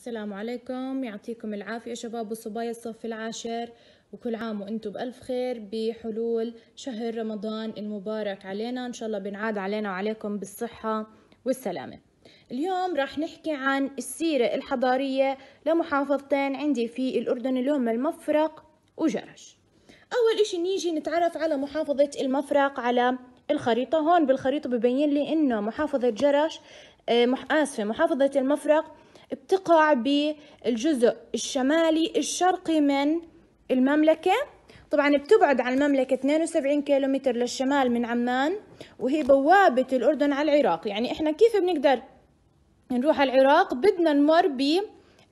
السلام عليكم يعطيكم العافية شباب وصبايا الصف العاشر وكل عام وانتم بألف خير بحلول شهر رمضان المبارك علينا إن شاء الله بنعاد علينا وعليكم بالصحة والسلامة اليوم راح نحكي عن السيرة الحضارية لمحافظتين عندي في الأردن اللي هم المفرق وجرش أول إشي نيجي نتعرف على محافظة المفرق على الخريطة هون بالخريطة ببين لي إنه محافظة جرش آه، آسفة محافظة المفرق بتقع بالجزء الشمالي الشرقي من المملكة طبعا بتبعد عن المملكة 72 كيلومتر للشمال من عمان وهي بوابة الأردن على العراق يعني إحنا كيف بنقدر نروح على العراق بدنا نمر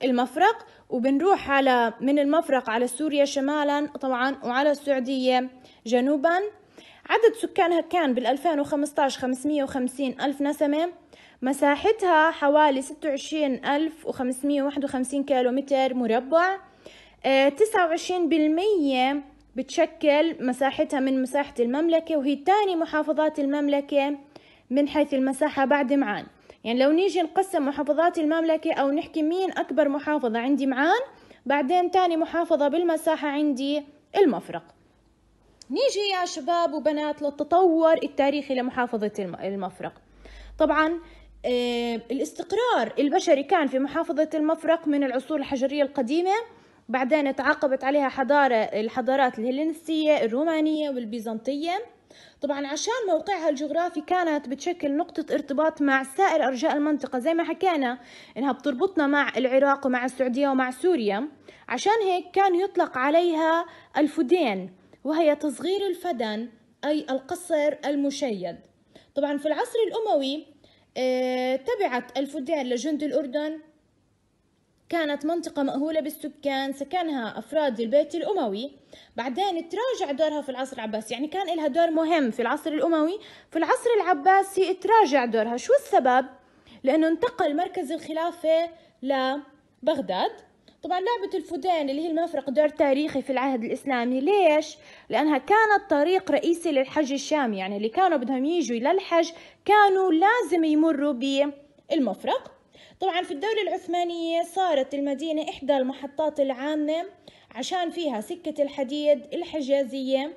بالمفرق وبنروح على من المفرق على سوريا شمالا طبعا وعلى السعودية جنوبا عدد سكانها كان بال 2015 550 ألف نسمة مساحتها حوالي 26551 كيلومتر مربع 29% آه، بتشكل مساحتها من مساحة المملكة وهي تاني محافظات المملكة من حيث المساحة بعد معان يعني لو نيجي نقسم محافظات المملكة أو نحكي مين أكبر محافظة عندي معان بعدين تاني محافظة بالمساحة عندي المفرق نيجي يا شباب وبنات للتطور التاريخي لمحافظة المفرق طبعا آه، الاستقرار البشري كان في محافظة المفرق من العصور الحجرية القديمة بعدين تعاقبت عليها حضارة الحضارات الهلينستية الرومانية والبيزنطية طبعا عشان موقعها الجغرافي كانت بتشكل نقطة ارتباط مع سائر أرجاء المنطقة زي ما حكينا إنها بتربطنا مع العراق ومع السعودية ومع سوريا عشان هيك كان يطلق عليها الفدين وهي تصغير الفدن أي القصر المشيد طبعا في العصر الأموي آه، تبعت الفدير لجند الأردن كانت منطقة مأهولة بالسكان سكنها أفراد البيت الأموي بعدين تراجع دورها في العصر العباسي يعني كان لها دور مهم في العصر الأموي في العصر العباسي تراجع دورها شو السبب؟ لأنه انتقل مركز الخلافة لبغداد طبعا لعبة الفدان اللي هي المفرق دور تاريخي في العهد الإسلامي ليش؟ لأنها كانت طريق رئيسي للحج الشامي يعني اللي كانوا بدهم يجوا للحج كانوا لازم يمروا بالمفرق طبعا في الدولة العثمانية صارت المدينة إحدى المحطات العامة عشان فيها سكة الحديد الحجازية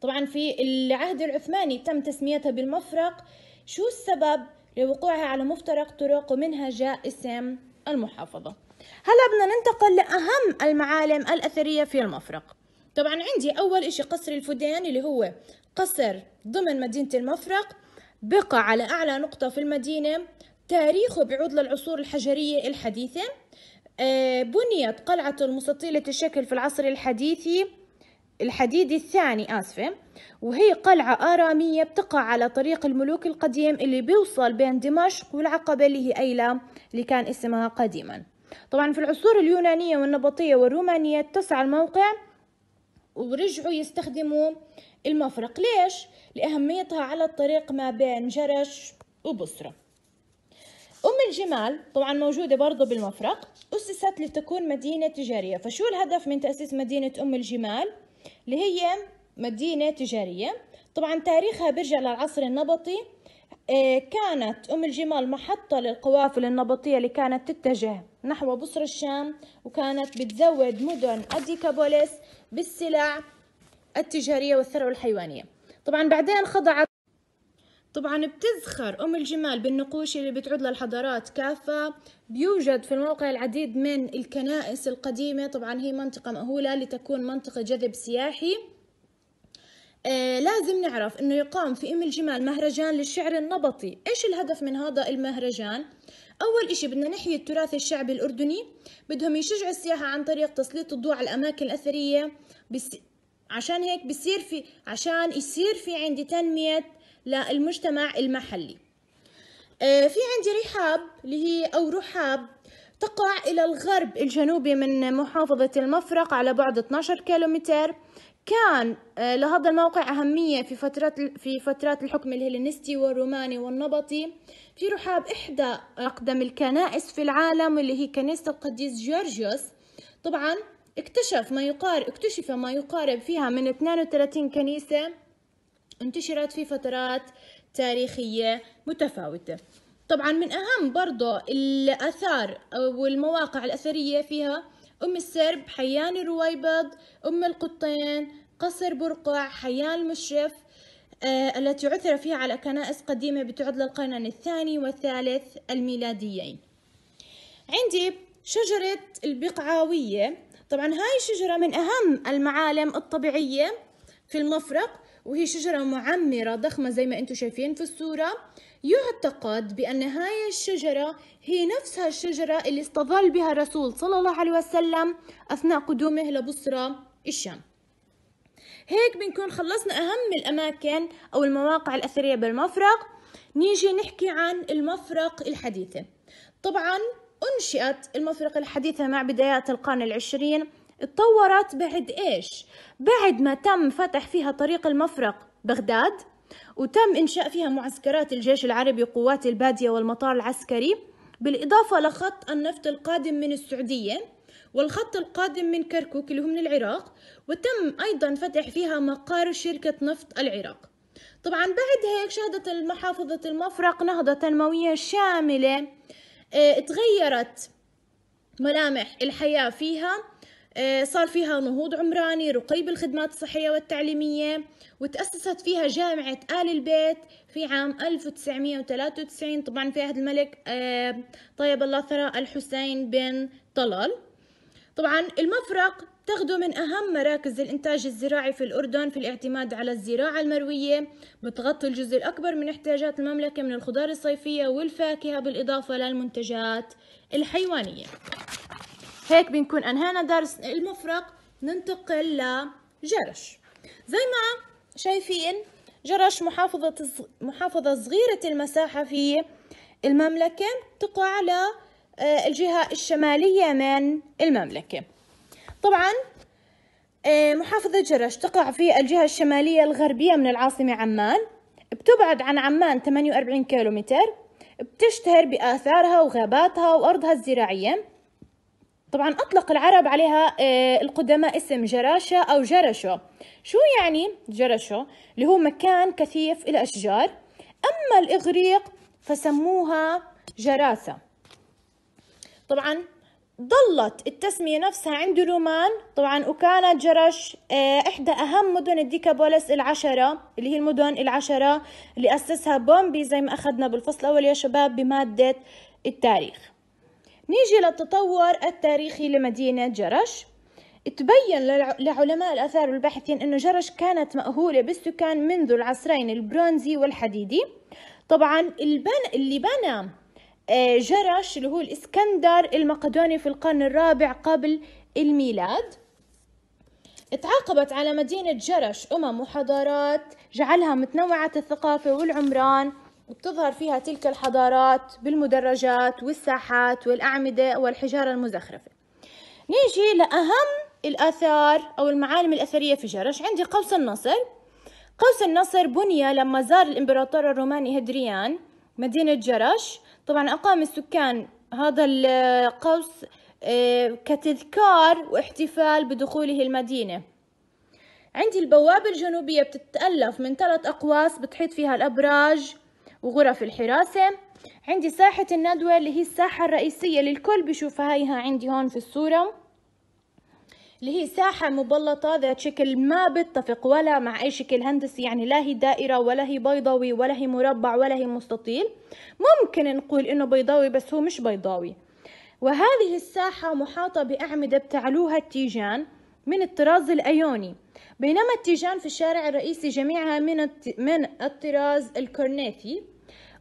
طبعا في العهد العثماني تم تسميتها بالمفرق شو السبب لوقوعها على مفترق طرق ومنها جاء اسم المحافظة هلا بدنا ننتقل لأهم المعالم الأثرية في المفرق طبعا عندي أول إشي قصر الفدان اللي هو قصر ضمن مدينة المفرق بقى على أعلى نقطة في المدينة تاريخه بيعود للعصور الحجرية الحديثة آه، بنيت قلعة مستطيلة الشكل في العصر الحديثي الحديد الثاني آسفة وهي قلعة آرامية بتقع على طريق الملوك القديم اللي بيوصل بين دمشق والعقبة اللي هي أيلام اللي كان اسمها قديماً طبعا في العصور اليونانية والنبطية والرومانية اتسع الموقع ورجعوا يستخدموا المفرق ليش؟ لأهميتها على الطريق ما بين جرش وبصرة أم الجمال طبعا موجودة برضو بالمفرق أسست لتكون مدينة تجارية فشو الهدف من تأسيس مدينة أم الجمال؟ اللي هي مدينة تجارية طبعا تاريخها بيرجع للعصر النبطي إيه، كانت أم الجمال محطة للقوافل النبطية اللي كانت تتجه نحو بصر الشام وكانت بتزود مدن أديكابوليس بالسلع التجارية والثروة الحيوانية طبعا بعدين خضعت طبعا بتزخر أم الجمال بالنقوش اللي بتعود للحضارات كافة بيوجد في الموقع العديد من الكنائس القديمة طبعا هي منطقة مأهولة لتكون منطقة جذب سياحي آه، لازم نعرف انه يقام في ام الجمال مهرجان للشعر النبطي ايش الهدف من هذا المهرجان اول اشي بدنا نحيي التراث الشعبي الاردني بدهم يشجعوا السياحة عن طريق تسليط الضوء على الاماكن الاثرية بس... عشان هيك بصير في عشان يصير في عندي تنمية للمجتمع المحلي آه، في عندي رحاب اللي هي او رحاب تقع إلى الغرب الجنوبي من محافظة المفرق على بعد 12 كيلومتر كان آه، لهذا الموقع أهمية في فترات في فترات الحكم الهلينستي والروماني والنبطي في رحاب إحدى أقدم الكنائس في العالم اللي هي كنيسة القديس جورجيوس طبعا اكتشف ما يقارب اكتشف ما يقارب فيها من 32 كنيسة انتشرت في فترات تاريخية متفاوتة طبعا من أهم برضو الأثار والمواقع الأثرية فيها أم السرب حيان الرويبض أم القطين قصر برقع حيان المشرف آه التي عثر فيها على كنائس قديمة بتعد للقرن الثاني والثالث الميلاديين عندي شجرة البقعاوية طبعا هاي الشجرة من أهم المعالم الطبيعية في المفرق وهي شجرة معمرة ضخمة زي ما انتم شايفين في الصورة يعتقد بأن هاي الشجرة هي نفسها الشجرة اللي استظل بها الرسول صلى الله عليه وسلم أثناء قدومه لبصرة الشام هيك بنكون خلصنا أهم الأماكن أو المواقع الأثرية بالمفرق نيجي نحكي عن المفرق الحديثة طبعا أنشئت المفرق الحديثة مع بدايات القرن العشرين اتطورت بعد إيش؟ بعد ما تم فتح فيها طريق المفرق بغداد وتم إنشاء فيها معسكرات الجيش العربي قوات البادية والمطار العسكري بالإضافة لخط النفط القادم من السعودية والخط القادم من كركوك اللي هو من العراق وتم أيضا فتح فيها مقار شركة نفط العراق طبعا بعد هيك شهدت محافظة المفرق نهضة تنموية شاملة اه تغيرت ملامح الحياة فيها آه، صار فيها نهوض عمراني رقي بالخدمات الصحية والتعليمية وتأسست فيها جامعة آل البيت في عام 1993 طبعا في عهد الملك آه، طيب الله ثراء الحسين بن طلال طبعا المفرق تغدو من أهم مراكز الإنتاج الزراعي في الأردن في الاعتماد على الزراعة المروية بتغطي الجزء الأكبر من احتياجات المملكة من الخضار الصيفية والفاكهة بالإضافة للمنتجات الحيوانية هيك بنكون انهينا درس المفرق ننتقل لجرش زي ما شايفين جرش محافظة محافظة صغيرة المساحة في المملكة تقع على آه، الجهة الشمالية من المملكة طبعا آه، محافظة جرش تقع في الجهة الشمالية الغربية من العاصمة عمان بتبعد عن عمان 48 كيلومتر بتشتهر بآثارها وغاباتها وأرضها الزراعية طبعا أطلق العرب عليها آه، القدماء اسم جراشة أو جرشو شو يعني جرشو اللي هو مكان كثيف الأشجار أما الإغريق فسموها جراسة طبعا ظلت التسمية نفسها عند الرومان طبعا وكانت جرش آه، إحدى أهم مدن الديكابولس العشرة اللي هي المدن العشرة اللي أسسها بومبي زي ما أخذنا بالفصل الأول يا شباب بمادة التاريخ نيجي للتطور التاريخي لمدينة جرش تبين لعلماء الآثار والباحثين أن جرش كانت مأهولة بالسكان منذ العصرين البرونزي والحديدي طبعا البن اللي بنى آه، جرش اللي هو الإسكندر المقدوني في القرن الرابع قبل الميلاد اتعاقبت على مدينة جرش أمم وحضارات جعلها متنوعة الثقافة والعمران وبتظهر فيها تلك الحضارات بالمدرجات والساحات والأعمدة والحجارة المزخرفة نيجي لأهم الآثار أو المعالم الأثرية في جرش عندي قوس النصر قوس النصر بني لما زار الإمبراطور الروماني هدريان مدينة جرش طبعا أقام السكان هذا القوس آه، كتذكار واحتفال بدخوله المدينة عندي البوابة الجنوبية بتتألف من ثلاث أقواس بتحيط فيها الأبراج وغرف الحراسة عندي ساحة الندوة اللي هي الساحة الرئيسية للكل بيشوفها هيها عندي هون في الصورة اللي هي ساحة مبلطة ذات شكل ما بتفق ولا مع أي شكل هندسي يعني لا هي دائرة ولا هي بيضاوي ولا هي مربع ولا هي مستطيل ممكن نقول إنه بيضاوي بس هو مش بيضاوي وهذه الساحة محاطة بأعمدة بتعلوها التيجان من الطراز الأيوني بينما التيجان في الشارع الرئيسي جميعها من الطراز الكورنيتي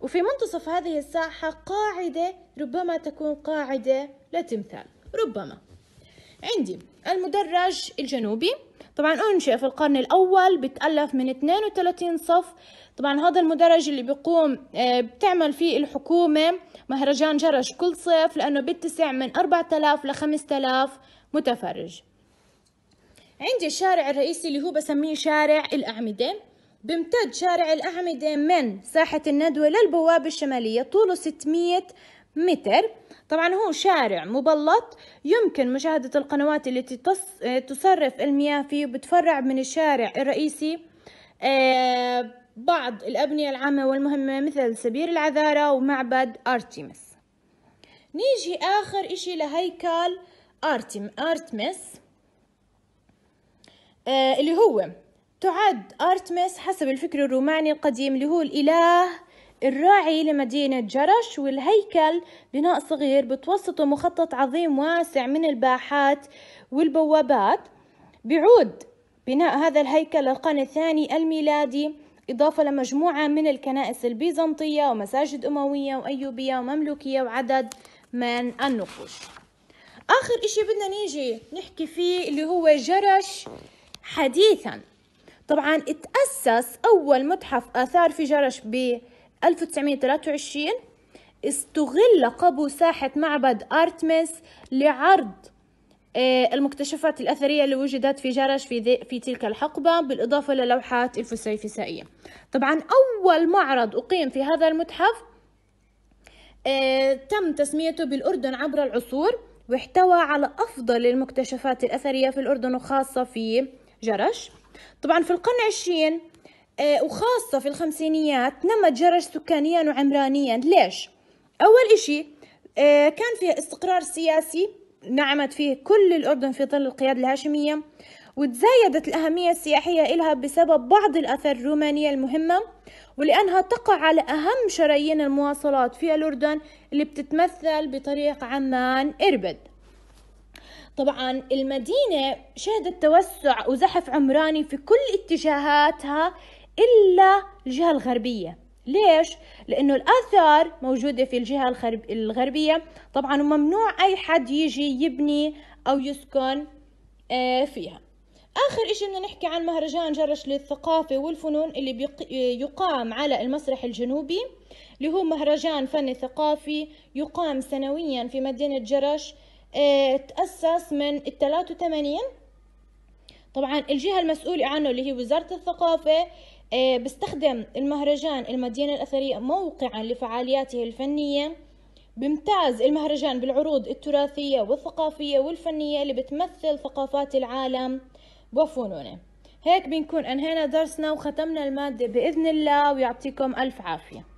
وفي منتصف هذه الساحة قاعدة ربما تكون قاعدة لا تمثال ربما عندي المدرج الجنوبي طبعا أنشئ في القرن الأول بتألف من 32 صف طبعا هذا المدرج اللي بيقوم آه، بتعمل فيه الحكومة مهرجان جرش كل صيف لأنه بيتسع من 4000 ل 5000 متفرج عندي الشارع الرئيسي اللي هو بسميه شارع الأعمدة بامتد شارع الأعمدة من ساحة الندوة للبوابة الشمالية طوله 600 متر طبعا هو شارع مبلط يمكن مشاهدة القنوات التي تصرف المياه فيه بتفرع من الشارع الرئيسي آه، بعض الأبنية العامة والمهمة مثل سبير العذارة ومعبد أرتيمس نيجي آخر إشي لهيكل أرتم أرتمس آه اللي هو تعد أرتمس حسب الفكر الروماني القديم اللي هو الإله الراعي لمدينة جرش والهيكل بناء صغير بتوسطه مخطط عظيم واسع من الباحات والبوابات بيعود بناء هذا الهيكل للقرن الثاني الميلادي إضافة لمجموعة من الكنائس البيزنطية ومساجد أموية وأيوبية ومملوكية وعدد من النقوش آخر إشي بدنا نيجي نحكي فيه اللي هو جرش حديثاً طبعا اتأسس أول متحف آثار في جرش ب 1923 استغل قبو ساحة معبد أرتمس لعرض آه، المكتشفات الأثرية اللي وجدت في جرش في, في تلك الحقبة بالإضافة للوحات الفسيفسائية طبعا أول معرض أقيم في هذا المتحف آه، تم تسميته بالأردن عبر العصور واحتوى على أفضل المكتشفات الأثرية في الأردن وخاصة في جرش طبعا في القرن العشرين آه، وخاصة في الخمسينيات نمت جرش سكانيا وعمرانيا ليش؟ أول إشي آه، كان فيه استقرار سياسي نعمت فيه كل الأردن في ظل القيادة الهاشمية وتزايدت الأهمية السياحية إلها بسبب بعض الأثار الرومانية المهمة ولأنها تقع على أهم شرايين المواصلات في الأردن اللي بتتمثل بطريق عمان إربد طبعا المدينة شهدت توسع وزحف عمراني في كل اتجاهاتها إلا الجهة الغربية ليش؟ لأنه الآثار موجودة في الجهة الغرب الغربية طبعا وممنوع أي حد يجي يبني أو يسكن آه، فيها آخر إشي بدنا نحكي عن مهرجان جرش للثقافة والفنون اللي بيق... يقام على المسرح الجنوبي اللي هو مهرجان فني ثقافي يقام سنويا في مدينة جرش آه، تأسس من الثلاث وثمانين طبعا الجهة المسؤولة عنه اللي هي وزارة الثقافة آه، بيستخدم المهرجان المدينة الأثرية موقعا لفعالياته الفنية بيمتاز المهرجان بالعروض التراثية والثقافية والفنية اللي بتمثل ثقافات العالم وفنونه هيك بنكون أنهينا درسنا وختمنا المادة بإذن الله ويعطيكم ألف عافية